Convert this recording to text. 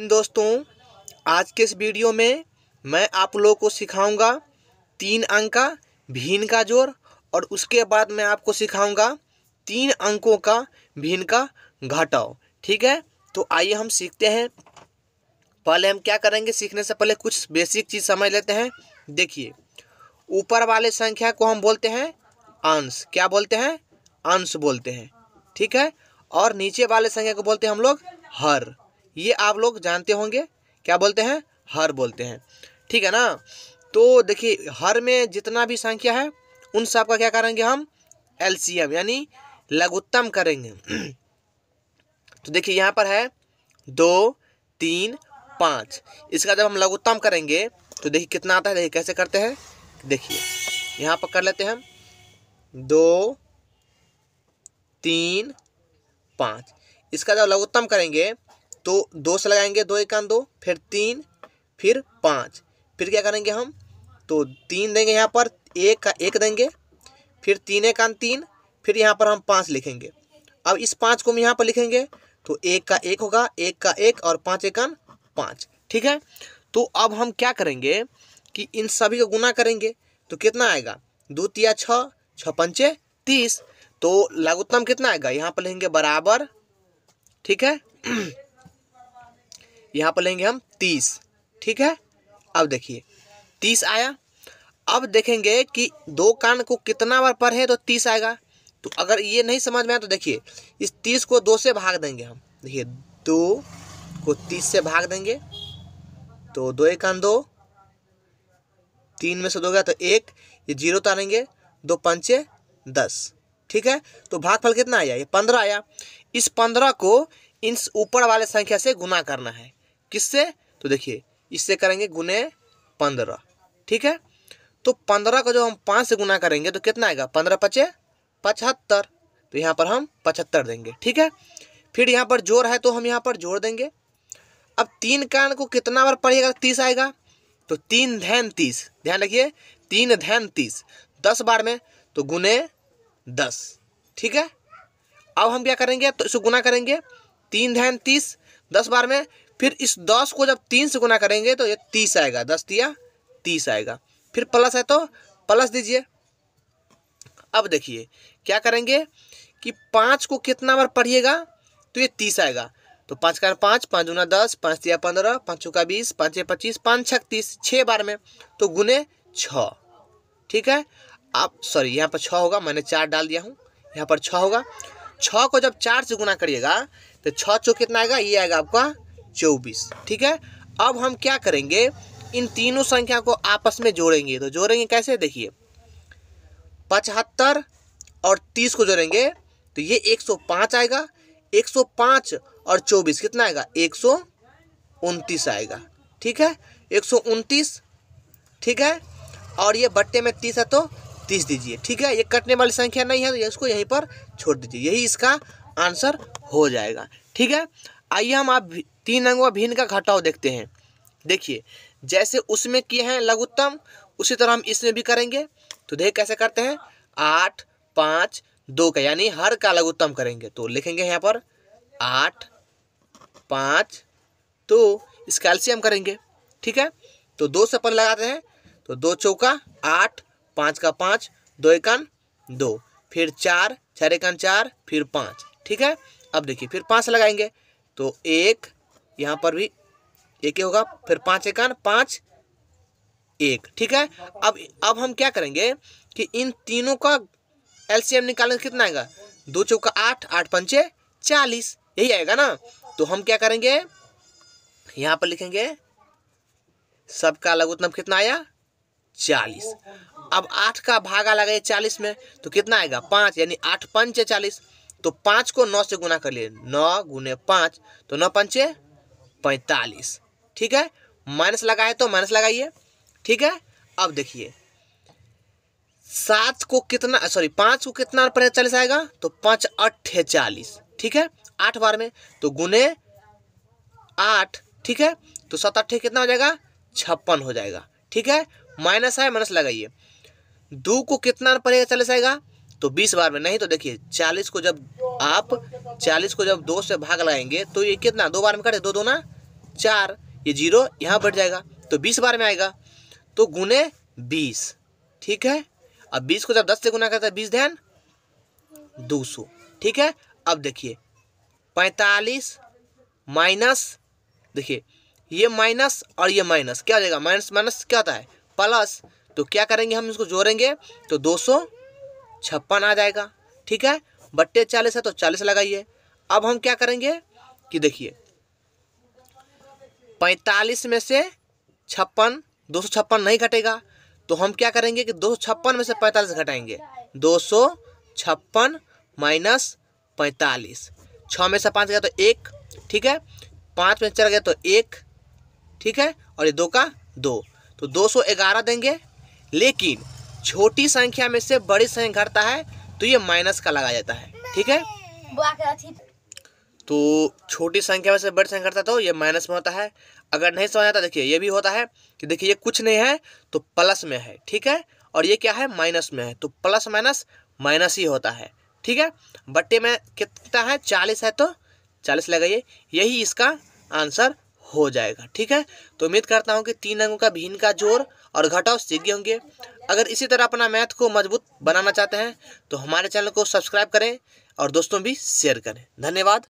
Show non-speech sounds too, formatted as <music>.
इन दोस्तों आज के इस वीडियो में मैं आप लोगों को सिखाऊंगा तीन अंक का भीन का जोड़ और उसके बाद मैं आपको सिखाऊंगा तीन अंकों का भीन का घटाव ठीक है तो आइए हम सीखते हैं पहले हम क्या करेंगे सीखने से पहले कुछ बेसिक चीज़ समझ लेते हैं देखिए ऊपर वाले संख्या को हम बोलते हैं अंश क्या बोलते हैं अंश बोलते हैं ठीक है और नीचे वाले संख्या को बोलते हैं हम लोग हर ये आप लोग जानते होंगे क्या बोलते हैं हर बोलते हैं ठीक है ना तो देखिए हर में जितना भी संख्या है उन सब का क्या करेंगे हम एल यानी लघुत्तम करेंगे तो देखिए यहाँ पर है दो तीन पाँच इसका जब हम लघुत्तम करेंगे तो देखिए कितना आता है देखिए कैसे करते हैं देखिए यहाँ पर कर लेते हैं हम दो तीन पाँच इसका जब लघुत्तम करेंगे तो दो से लगाएंगे दो एकान दो फिर तीन फिर पाँच फिर क्या करेंगे हम तो तीन देंगे यहाँ पर एक का एक देंगे फिर तीन एकान तीन फिर यहाँ पर हम पाँच लिखेंगे अब इस पाँच को हम यहाँ पर लिखेंगे तो एक का एक होगा एक का एक और पाँच एकान पाँच ठीक है तो अब हम क्या करेंगे कि इन सभी को गुना करेंगे तो कितना आएगा दो तिया छः छः पंचे तीस तो लघुत्तम कितना आएगा यहाँ पर लिखेंगे बराबर ठीक है <clears throat> यहाँ पर लेंगे हम तीस ठीक है अब देखिए तीस आया अब देखेंगे कि दो कान को कितना बार पढ़े तो तीस आएगा तो अगर ये नहीं समझ में आया तो देखिए इस तीस को दो से भाग देंगे हम देखिए दो को तीस से भाग देंगे तो दो एक कान दो तीन में से दो गया तो एक ये जीरो तारेंगे तो दो पंचे दस ठीक है तो भागफल कितना आया ये पंद्रह आया इस पंद्रह को इन ऊपर वाले संख्या से गुना करना है किससे तो देखिए इससे करेंगे गुने पंद्रह ठीक है तो पंद्रह का जो हम पाँच से गुना करेंगे तो कितना आएगा पंद्रह पचे पचहत्तर तो यहाँ पर हम पचहत्तर देंगे ठीक है फिर यहाँ पर जोर है तो हम यहाँ पर जोड़ देंगे अब तीन कान को कितना बार पढ़िएगा तीस आएगा तो तीन धैन तीस ध्यान रखिए तीन धैन तीस दस बार में तो गुने दस ठीक है अब हम क्या करेंगे तो इसको गुना करेंगे तीन धैन तीस दस बार में फिर इस दस को जब तीन से गुना करेंगे तो ये तीस आएगा दस दिया तीस आएगा फिर प्लस है तो प्लस दीजिए अब देखिए क्या करेंगे कि पाँच को कितना बार पढ़िएगा तो ये तीस आएगा तो पाँच का पाँच पाँच गुना दस पाँच दिया पंद्रह पाँच चौका बीस पाँच या पच्चीस पाँच छक तीस छः बार में तो गुने छ ठीक है आप सॉरी यहाँ पर छः होगा मैंने चार डाल दिया हूँ यहाँ पर छः होगा छः को जब चार से गुना करिएगा तो छः चौ कितना आएगा ये आएगा आपका चौबीस ठीक है अब हम क्या करेंगे इन तीनों संख्या को आपस में जोड़ेंगे तो जोड़ेंगे कैसे देखिए पचहत्तर और तीस को जोड़ेंगे तो ये एक सौ पाँच आएगा एक सौ पाँच और चौबीस कितना आएगा एक सौ उनतीस आएगा ठीक है एक सौ उनतीस ठीक है और ये बट्टे में तीस है तो तीस दीजिए ठीक है ये कटने वाली संख्या नहीं है तो इसको यहीं पर छोड़ दीजिए यही इसका आंसर हो जाएगा ठीक है आइए हम आप तीन अंगों भिन्न का घटाव देखते हैं देखिए जैसे उसमें किए हैं लघुत्तम उसी तरह हम इसमें भी करेंगे तो देखिए कैसे करते हैं आठ पाँच दो का यानी हर का लघुत्तम करेंगे तो लिखेंगे यहाँ पर आठ पाँच तो इसका एल्सियम करेंगे ठीक है तो दो से अपन लगाते हैं तो दो चौका आठ पाँच का पाँच दो एकन दो फिर चार चार एकन चार फिर पाँच ठीक है अब देखिए फिर पाँच लगाएंगे तो एक यहाँ पर भी एक ही होगा फिर पांच एकान पाँच एक ठीक है अब अब हम क्या करेंगे कि इन तीनों का एलसीएम निकालने कितना आएगा दो चौका आठ आठ पंचे चालीस यही आएगा ना तो हम क्या करेंगे यहाँ पर लिखेंगे सबका लघुत्तम कितना आया चालीस अब आठ का भागा लगा चालीस में तो कितना आएगा पांच यानी आठ पंच चालीस तो पांच को नौ से गुना कर लिए नौ गुने पांच तो नौ पंचे पैंतालीस ठीक है माइनस लगा है तो माइनस लगाइए ठीक है अब देखिए सात को कितना सॉरी पाँच को कितना पर चालीस आएगा तो पाँच अट्ठे चालीस ठीक है आठ बार में तो गुने आठ ठीक है तो सात अट्ठे कितना हो जाएगा छप्पन हो जाएगा ठीक है माइनस है माइनस लगाइए दो को कितना पर चालीस आएगा तो बीस बार में नहीं तो देखिए चालीस को जब आप चालीस को जब दो से भाग लाएंगे तो ये कितना दो बार में कटे दो दो ना चार ये जीरो यहाँ बढ़ जाएगा तो बीस बार में आएगा तो गुने बीस ठीक है अब बीस को जब दस से गुना करते हैं बीस ध्यान दो सौ ठीक है अब देखिए पैंतालीस माइनस देखिए ये माइनस और ये माइनस क्या हो जाएगा माइनस माइनस क्या होता है प्लस तो क्या करेंगे हम इसको जोड़ेंगे तो दो सौ छप्पन आ जाएगा ठीक है बट्टे चालीस है तो चालीस लगाइए अब हम क्या करेंगे कि देखिए पैंतालीस में से छप्पन दो सौ छप्पन नहीं घटेगा तो हम क्या करेंगे कि दो सौ छप्पन में से पैंतालीस घटाएंगे दो सौ छप्पन माइनस पैंतालीस छः में से पाँच गया तो एक ठीक है पाँच में चल गया तो एक ठीक है और ये दो का दो तो दो सौ ग्यारह देंगे लेकिन छोटी संख्या में से बड़ी संख्या घटता है तो ये माइनस का लगाया जाता है ठीक है तो छोटी संख्या में से बड़ी संख्या घटता तो ये माइनस में होता है अगर नहीं समझ आता देखिए ये भी होता है कि देखिए ये कुछ नहीं है तो प्लस में है ठीक है और ये क्या है माइनस में है तो प्लस माइनस माइनस ही होता है ठीक है बट्टे में कितना है चालीस है तो चालीस लगाइए यही इसका आंसर हो जाएगा ठीक है तो उम्मीद करता हूँ कि तीन अंगों का भीन का जोड़ और घटाव सीख गए होंगे अगर इसी तरह अपना मैथ को मजबूत बनाना चाहते हैं तो हमारे चैनल को सब्सक्राइब करें और दोस्तों भी शेयर करें धन्यवाद